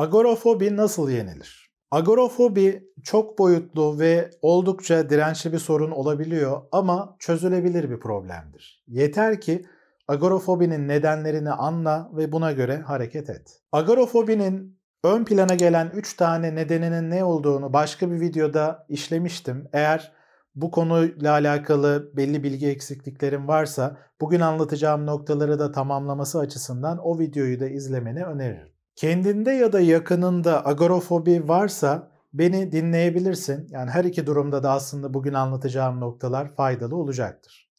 Agorafobi nasıl yenilir? Agorafobi çok boyutlu ve oldukça dirençli bir sorun olabiliyor ama çözülebilir bir problemdir. Yeter ki agorafobinin nedenlerini anla ve buna göre hareket et. Agorafobinin ön plana gelen 3 tane nedeninin ne olduğunu başka bir videoda işlemiştim. Eğer bu konuyla alakalı belli bilgi eksikliklerim varsa bugün anlatacağım noktaları da tamamlaması açısından o videoyu da izlemeni öneririm. Kendinde ya da yakınında agorofobi varsa beni dinleyebilirsin. Yani her iki durumda da aslında bugün anlatacağım noktalar faydalı olacaktır.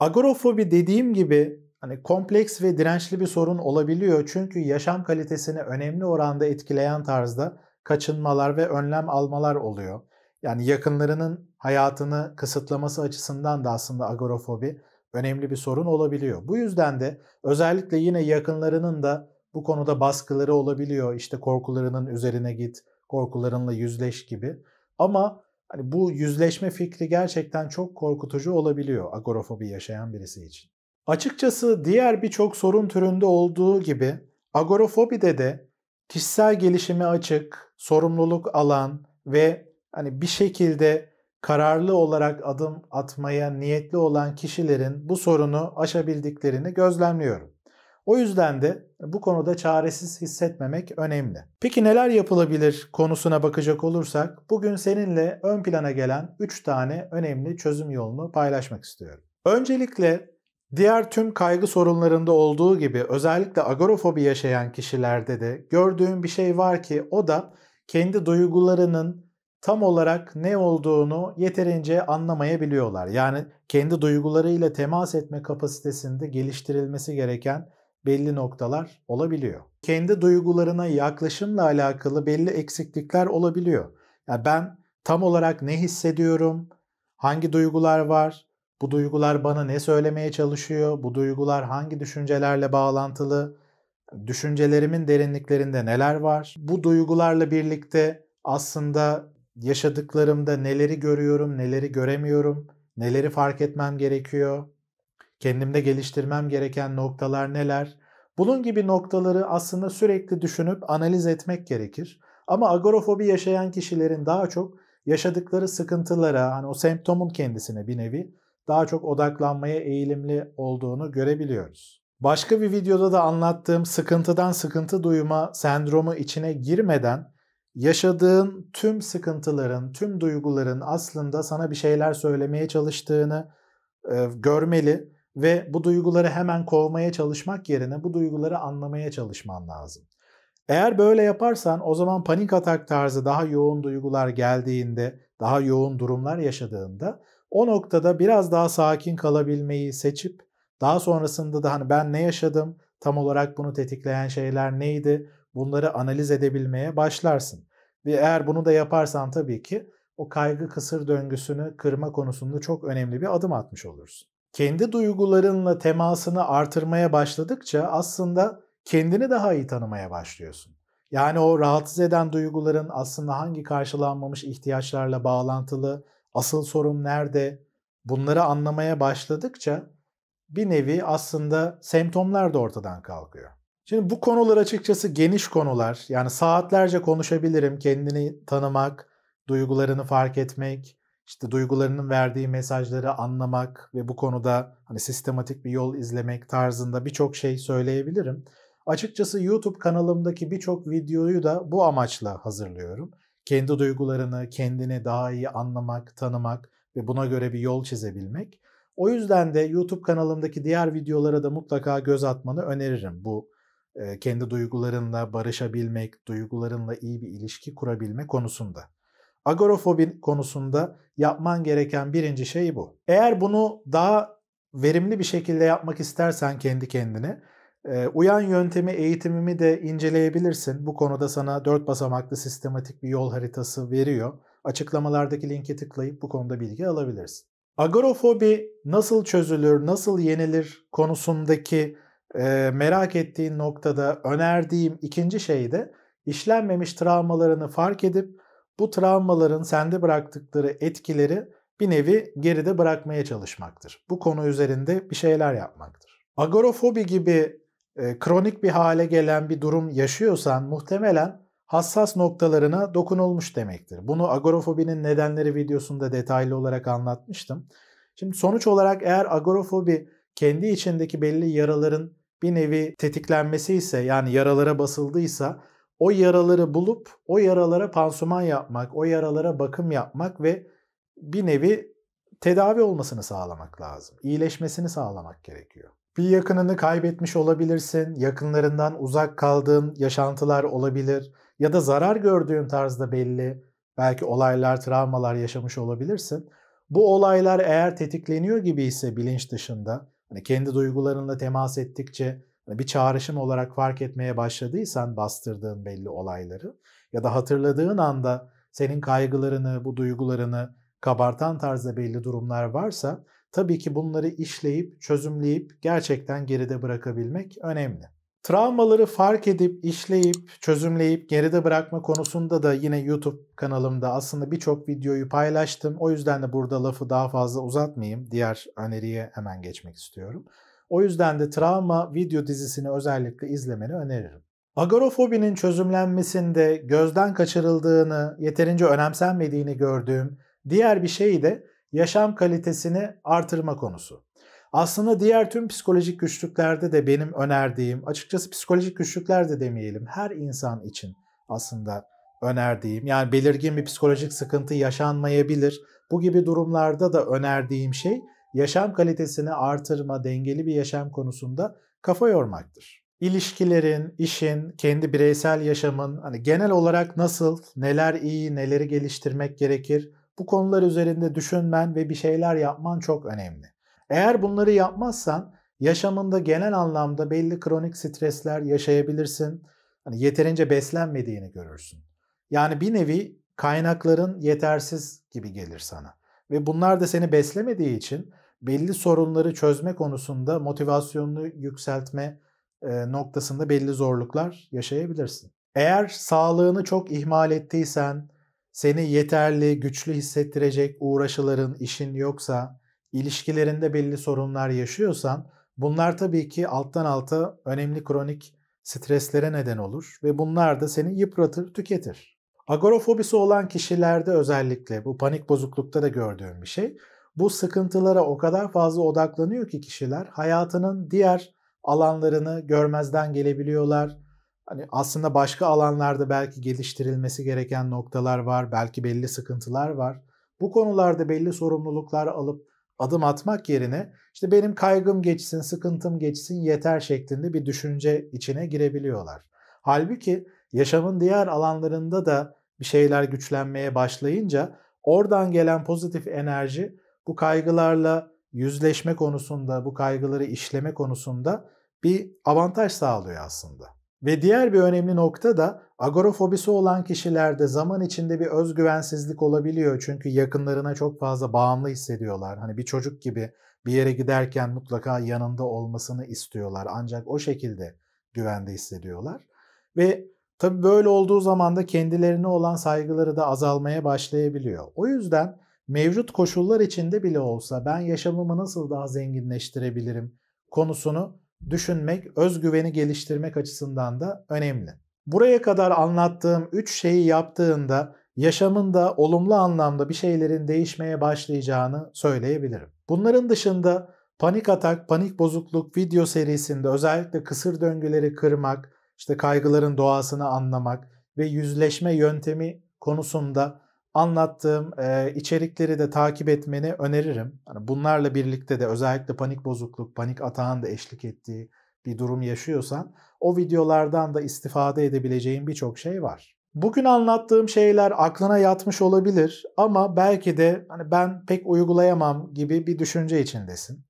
Agorofobi dediğim gibi hani kompleks ve dirençli bir sorun olabiliyor çünkü yaşam kalitesini önemli oranda etkileyen tarzda kaçınmalar ve önlem almalar oluyor. Yani yakınlarının hayatını kısıtlaması açısından da aslında agorofobi önemli bir sorun olabiliyor. Bu yüzden de özellikle yine yakınlarının da bu konuda baskıları olabiliyor. İşte korkularının üzerine git, korkularınla yüzleş gibi. Ama hani bu yüzleşme fikri gerçekten çok korkutucu olabiliyor agorafobi yaşayan birisi için. Açıkçası diğer birçok sorun türünde olduğu gibi agorafobide de kişisel gelişimi açık, sorumluluk alan ve hani bir şekilde kararlı olarak adım atmaya niyetli olan kişilerin bu sorunu aşabildiklerini gözlemliyorum. O yüzden de bu konuda çaresiz hissetmemek önemli. Peki neler yapılabilir konusuna bakacak olursak bugün seninle ön plana gelen 3 tane önemli çözüm yolunu paylaşmak istiyorum. Öncelikle diğer tüm kaygı sorunlarında olduğu gibi özellikle agorofobi yaşayan kişilerde de gördüğüm bir şey var ki o da kendi duygularının tam olarak ne olduğunu yeterince anlamayabiliyorlar. Yani kendi duygularıyla temas etme kapasitesinde geliştirilmesi gereken belli noktalar olabiliyor. Kendi duygularına yaklaşımla alakalı belli eksiklikler olabiliyor. Yani ben tam olarak ne hissediyorum, hangi duygular var, bu duygular bana ne söylemeye çalışıyor, bu duygular hangi düşüncelerle bağlantılı, düşüncelerimin derinliklerinde neler var, bu duygularla birlikte aslında yaşadıklarımda neleri görüyorum, neleri göremiyorum, neleri fark etmem gerekiyor, Kendimde geliştirmem gereken noktalar neler? Bunun gibi noktaları aslında sürekli düşünüp analiz etmek gerekir. Ama agorafobi yaşayan kişilerin daha çok yaşadıkları sıkıntılara, hani o semptomun kendisine bir nevi daha çok odaklanmaya eğilimli olduğunu görebiliyoruz. Başka bir videoda da anlattığım sıkıntıdan sıkıntı duyma sendromu içine girmeden yaşadığın tüm sıkıntıların, tüm duyguların aslında sana bir şeyler söylemeye çalıştığını e, görmeli ve bu duyguları hemen kovmaya çalışmak yerine bu duyguları anlamaya çalışman lazım. Eğer böyle yaparsan o zaman panik atak tarzı daha yoğun duygular geldiğinde, daha yoğun durumlar yaşadığında o noktada biraz daha sakin kalabilmeyi seçip daha sonrasında da hani ben ne yaşadım, tam olarak bunu tetikleyen şeyler neydi bunları analiz edebilmeye başlarsın. Ve eğer bunu da yaparsan tabii ki o kaygı kısır döngüsünü kırma konusunda çok önemli bir adım atmış olursun kendi duygularınla temasını artırmaya başladıkça aslında kendini daha iyi tanımaya başlıyorsun. Yani o rahatsız eden duyguların aslında hangi karşılanmamış ihtiyaçlarla bağlantılı, asıl sorun nerede bunları anlamaya başladıkça bir nevi aslında semptomlar da ortadan kalkıyor. Şimdi bu konular açıkçası geniş konular. Yani saatlerce konuşabilirim. Kendini tanımak, duygularını fark etmek, işte duygularının verdiği mesajları anlamak ve bu konuda hani sistematik bir yol izlemek tarzında birçok şey söyleyebilirim. Açıkçası YouTube kanalımdaki birçok videoyu da bu amaçla hazırlıyorum. Kendi duygularını, kendini daha iyi anlamak, tanımak ve buna göre bir yol çizebilmek. O yüzden de YouTube kanalımdaki diğer videolara da mutlaka göz atmanı öneririm. Bu kendi duygularınla barışabilmek, duygularınla iyi bir ilişki kurabilme konusunda. Agorofobi konusunda yapman gereken birinci şey bu. Eğer bunu daha verimli bir şekilde yapmak istersen kendi kendine e, uyan yöntemi eğitimimi de inceleyebilirsin. Bu konuda sana dört basamaklı sistematik bir yol haritası veriyor. Açıklamalardaki linke tıklayıp bu konuda bilgi alabilirsin. Agorofobi nasıl çözülür, nasıl yenilir konusundaki e, merak ettiğin noktada önerdiğim ikinci şey de işlenmemiş travmalarını fark edip bu travmaların sende bıraktıkları etkileri bir nevi geride bırakmaya çalışmaktır. Bu konu üzerinde bir şeyler yapmaktır. Agorofobi gibi e, kronik bir hale gelen bir durum yaşıyorsan muhtemelen hassas noktalarına dokunulmuş demektir. Bunu agorafobinin nedenleri videosunda detaylı olarak anlatmıştım. Şimdi sonuç olarak eğer agorafobi kendi içindeki belli yaraların bir nevi tetiklenmesi ise yani yaralara basıldıysa o yaraları bulup o yaralara pansuman yapmak, o yaralara bakım yapmak ve bir nevi tedavi olmasını sağlamak lazım. İyileşmesini sağlamak gerekiyor. Bir yakınını kaybetmiş olabilirsin, yakınlarından uzak kaldığın yaşantılar olabilir ya da zarar gördüğün tarzda belli belki olaylar, travmalar yaşamış olabilirsin. Bu olaylar eğer tetikleniyor gibi ise bilinç dışında, hani kendi duygularınla temas ettikçe Hani, bir çağrışım olarak fark etmeye başladıysan bastırdığın belli olayları ya da hatırladığın anda senin kaygılarını, bu duygularını kabartan tarzda belli durumlar varsa tabii ki bunları işleyip, çözümleyip gerçekten geride bırakabilmek önemli. Travmaları fark edip, işleyip, çözümleyip geride bırakma konusunda da yine YouTube kanalımda aslında birçok videoyu paylaştım. O yüzden de burada lafı daha fazla uzatmayayım. Diğer öneriye hemen geçmek istiyorum. O yüzden de travma video dizisini özellikle izlemeni öneririm. Agorafobinin çözümlenmesinde gözden kaçırıldığını, yeterince önemsenmediğini gördüğüm diğer bir şey de yaşam kalitesini artırma konusu. Aslında diğer tüm psikolojik güçlüklerde de benim önerdiğim, açıkçası psikolojik güçlükler de demeyelim, her insan için aslında önerdiğim, yani belirgin bir psikolojik sıkıntı yaşanmayabilir. Bu gibi durumlarda da önerdiğim şey yaşam kalitesini artırma, dengeli bir yaşam konusunda kafa yormaktır. İlişkilerin, işin, kendi bireysel yaşamın hani genel olarak nasıl, neler iyi, neleri geliştirmek gerekir bu konular üzerinde düşünmen ve bir şeyler yapman çok önemli. Eğer bunları yapmazsan yaşamında genel anlamda belli kronik stresler yaşayabilirsin. Hani yeterince beslenmediğini görürsün. Yani bir nevi kaynakların yetersiz gibi gelir sana. Ve bunlar da seni beslemediği için belli sorunları çözme konusunda motivasyonunu yükseltme e, noktasında belli zorluklar yaşayabilirsin. Eğer sağlığını çok ihmal ettiysen, seni yeterli, güçlü hissettirecek uğraşıların, işin yoksa, ilişkilerinde belli sorunlar yaşıyorsan, bunlar tabii ki alttan alta önemli kronik streslere neden olur ve bunlar da seni yıpratır, tüketir. Agorafobisi olan kişilerde özellikle bu panik bozuklukta da gördüğüm bir şey bu sıkıntılara o kadar fazla odaklanıyor ki kişiler hayatının diğer alanlarını görmezden gelebiliyorlar. Hani aslında başka alanlarda belki geliştirilmesi gereken noktalar var, belki belli sıkıntılar var. Bu konularda belli sorumluluklar alıp adım atmak yerine işte benim kaygım geçsin, sıkıntım geçsin yeter şeklinde bir düşünce içine girebiliyorlar. Halbuki yaşamın diğer alanlarında da bir şeyler güçlenmeye başlayınca oradan gelen pozitif enerji bu kaygılarla yüzleşme konusunda, bu kaygıları işleme konusunda bir avantaj sağlıyor aslında. Ve diğer bir önemli nokta da agorafobisi olan kişilerde zaman içinde bir özgüvensizlik olabiliyor. Çünkü yakınlarına çok fazla bağımlı hissediyorlar. Hani bir çocuk gibi bir yere giderken mutlaka yanında olmasını istiyorlar. Ancak o şekilde güvende hissediyorlar. Ve tabii böyle olduğu zaman da kendilerine olan saygıları da azalmaya başlayabiliyor. O yüzden mevcut koşullar içinde bile olsa ben yaşamımı nasıl daha zenginleştirebilirim konusunu düşünmek, özgüveni geliştirmek açısından da önemli. Buraya kadar anlattığım 3 şeyi yaptığında yaşamında olumlu anlamda bir şeylerin değişmeye başlayacağını söyleyebilirim. Bunların dışında panik atak, panik bozukluk video serisinde özellikle kısır döngüleri kırmak, işte kaygıların doğasını anlamak ve yüzleşme yöntemi konusunda anlattığım e, içerikleri de takip etmeni öneririm. Yani bunlarla birlikte de özellikle panik bozukluk, panik atağın da eşlik ettiği bir durum yaşıyorsan o videolardan da istifade edebileceğin birçok şey var. Bugün anlattığım şeyler aklına yatmış olabilir ama belki de hani ben pek uygulayamam gibi bir düşünce içindesin.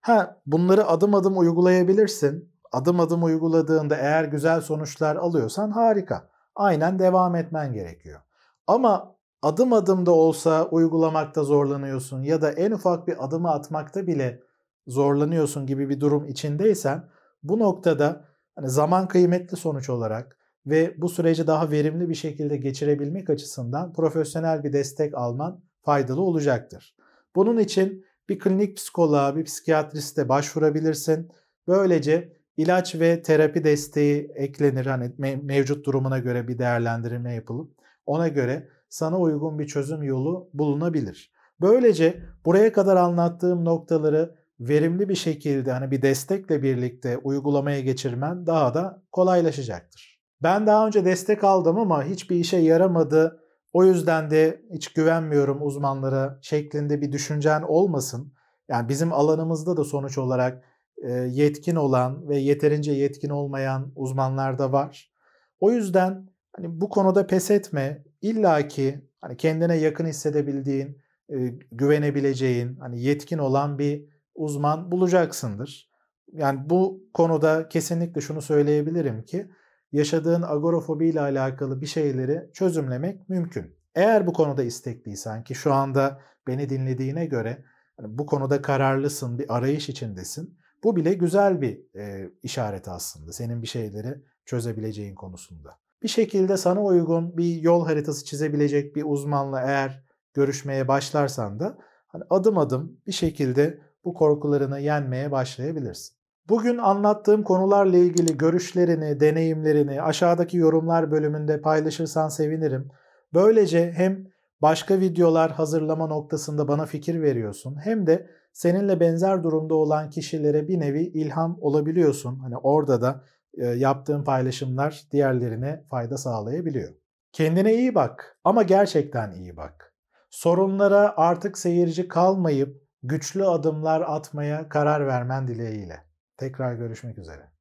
Ha bunları adım adım uygulayabilirsin. Adım adım uyguladığında eğer güzel sonuçlar alıyorsan harika. Aynen devam etmen gerekiyor. Ama adım adım da olsa uygulamakta zorlanıyorsun ya da en ufak bir adımı atmakta bile zorlanıyorsun gibi bir durum içindeysen bu noktada hani zaman kıymetli sonuç olarak ve bu süreci daha verimli bir şekilde geçirebilmek açısından profesyonel bir destek alman faydalı olacaktır. Bunun için bir klinik psikoloğa, bir psikiyatriste başvurabilirsin. Böylece ilaç ve terapi desteği eklenir hani mevcut durumuna göre bir değerlendirme yapılıp ona göre sana uygun bir çözüm yolu bulunabilir. Böylece buraya kadar anlattığım noktaları verimli bir şekilde hani bir destekle birlikte uygulamaya geçirmen daha da kolaylaşacaktır. Ben daha önce destek aldım ama hiçbir işe yaramadı. O yüzden de hiç güvenmiyorum uzmanlara şeklinde bir düşüncen olmasın. Yani bizim alanımızda da sonuç olarak e, yetkin olan ve yeterince yetkin olmayan uzmanlar da var. O yüzden hani bu konuda pes etme illaki hani kendine yakın hissedebildiğin, e, güvenebileceğin, hani yetkin olan bir uzman bulacaksındır. Yani bu konuda kesinlikle şunu söyleyebilirim ki yaşadığın agorofobi ile alakalı bir şeyleri çözümlemek mümkün. Eğer bu konuda istekliysen ki şu anda beni dinlediğine göre yani bu konuda kararlısın, bir arayış içindesin. Bu bile güzel bir e, işaret aslında senin bir şeyleri çözebileceğin konusunda bir şekilde sana uygun bir yol haritası çizebilecek bir uzmanla eğer görüşmeye başlarsan da hani adım adım bir şekilde bu korkularını yenmeye başlayabilirsin. Bugün anlattığım konularla ilgili görüşlerini, deneyimlerini aşağıdaki yorumlar bölümünde paylaşırsan sevinirim. Böylece hem başka videolar hazırlama noktasında bana fikir veriyorsun hem de seninle benzer durumda olan kişilere bir nevi ilham olabiliyorsun. Hani orada da yaptığın paylaşımlar diğerlerine fayda sağlayabiliyor. Kendine iyi bak ama gerçekten iyi bak. Sorunlara artık seyirci kalmayıp güçlü adımlar atmaya karar vermen dileğiyle. Tekrar görüşmek üzere.